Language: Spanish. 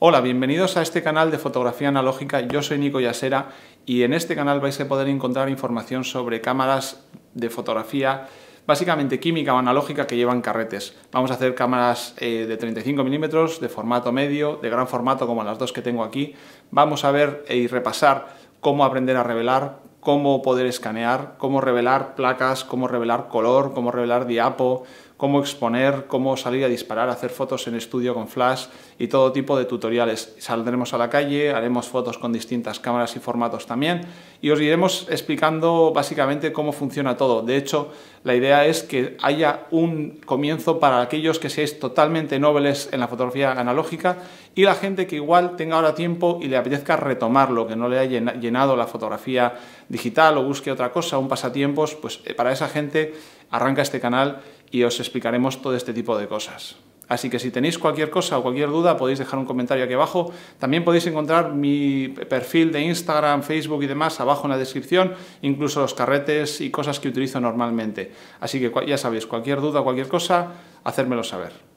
Hola, bienvenidos a este canal de fotografía analógica. Yo soy Nico Yasera y en este canal vais a poder encontrar información sobre cámaras de fotografía básicamente química o analógica que llevan carretes. Vamos a hacer cámaras eh, de 35 milímetros, de formato medio, de gran formato como las dos que tengo aquí. Vamos a ver eh, y repasar cómo aprender a revelar, cómo poder escanear, cómo revelar placas, cómo revelar color, cómo revelar diapo, cómo exponer, cómo salir a disparar, hacer fotos en estudio con flash y todo tipo de tutoriales. Saldremos a la calle, haremos fotos con distintas cámaras y formatos también y os iremos explicando básicamente cómo funciona todo. De hecho, la idea es que haya un comienzo para aquellos que seáis totalmente nobles en la fotografía analógica y la gente que igual tenga ahora tiempo y le apetezca retomarlo, que no le haya llenado la fotografía digital o busque otra cosa, un pasatiempos, pues eh, para esa gente arranca este canal y os explicaremos todo este tipo de cosas. Así que si tenéis cualquier cosa o cualquier duda, podéis dejar un comentario aquí abajo. También podéis encontrar mi perfil de Instagram, Facebook y demás abajo en la descripción, incluso los carretes y cosas que utilizo normalmente. Así que ya sabéis, cualquier duda o cualquier cosa, hacérmelo saber.